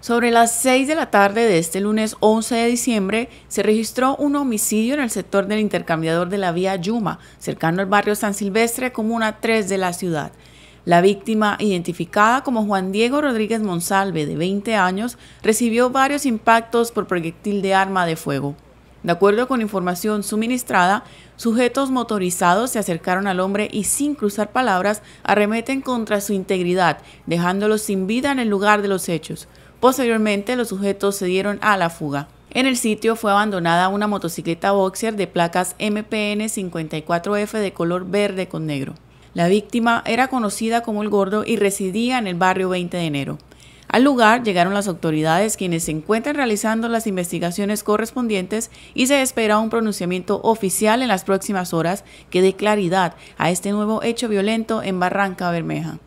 Sobre las 6 de la tarde de este lunes 11 de diciembre se registró un homicidio en el sector del intercambiador de la vía Yuma, cercano al barrio San Silvestre, comuna 3 de la ciudad. La víctima, identificada como Juan Diego Rodríguez Monsalve, de 20 años, recibió varios impactos por proyectil de arma de fuego. De acuerdo con información suministrada, sujetos motorizados se acercaron al hombre y sin cruzar palabras arremeten contra su integridad, dejándolo sin vida en el lugar de los hechos. Posteriormente, los sujetos se dieron a la fuga. En el sitio fue abandonada una motocicleta boxer de placas MPN 54F de color verde con negro. La víctima era conocida como El Gordo y residía en el barrio 20 de enero. Al lugar llegaron las autoridades quienes se encuentran realizando las investigaciones correspondientes y se espera un pronunciamiento oficial en las próximas horas que dé claridad a este nuevo hecho violento en Barranca Bermeja.